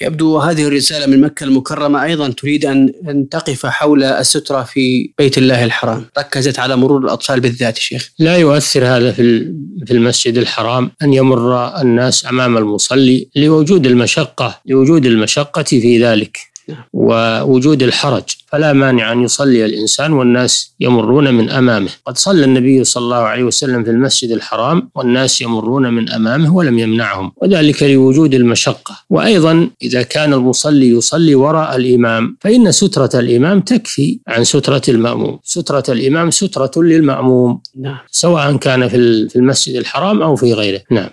يبدو هذه الرسالة من مكة المكرمة أيضا تريد أن تقف حول السترة في بيت الله الحرام ركزت على مرور الأطفال بالذات شيخ لا يؤثر هذا في في المسجد الحرام أن يمر الناس أمام المصلي لوجود المشقة لوجود المشقة في ذلك ووجود الحرج فلا مانع أن يصلي الإنسان والناس يمرون من أمامه قد صلى النبي صلى الله عليه وسلم في المسجد الحرام والناس يمرون من أمامه ولم يمنعهم وذلك لوجود المشقة وأيضا إذا كان المصلي يصلي وراء الإمام فإن سترة الإمام تكفي عن سترة المأموم سترة الإمام سترة للمأموم نعم. سواء كان في المسجد الحرام أو في غيره نعم